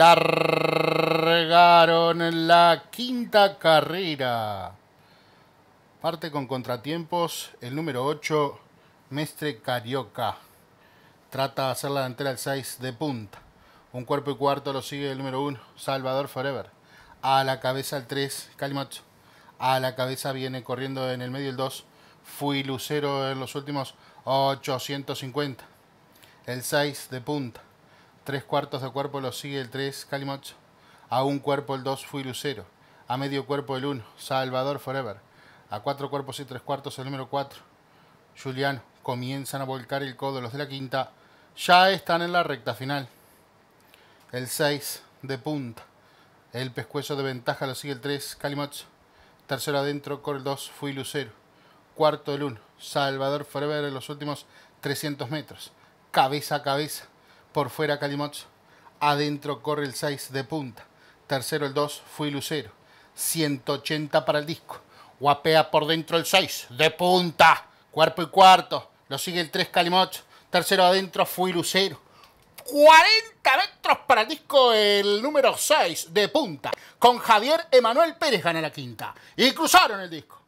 largaron la quinta carrera. Parte con contratiempos el número 8, Mestre Carioca. Trata de hacer la delantera al 6 de punta. Un cuerpo y cuarto lo sigue el número 1, Salvador Forever. A la cabeza el 3, Calimacho. A la cabeza viene corriendo en el medio el 2, Fui Lucero en los últimos 850. El 6 de punta. Tres cuartos de cuerpo lo sigue el 3, Calimocho. A un cuerpo el 2, fui Lucero. A medio cuerpo el 1, Salvador Forever. A cuatro cuerpos y tres cuartos el número 4, Juliano. Comienzan a volcar el codo los de la quinta. Ya están en la recta final. El 6 de punta. El pescuezo de ventaja lo sigue el 3, Calimocho. Tercero adentro, el 2, Fui Lucero. Cuarto el 1, Salvador Forever en los últimos 300 metros. Cabeza a cabeza. Por fuera Calimocho. Adentro corre el 6 de punta. Tercero el 2, Fui Lucero. 180 para el disco. Guapea por dentro el 6, de punta. Cuerpo y cuarto. Lo sigue el 3 Calimocho. Tercero adentro, Fui Lucero. 40 metros para el disco el número 6 de punta. Con Javier Emanuel Pérez gana la quinta. Y cruzaron el disco.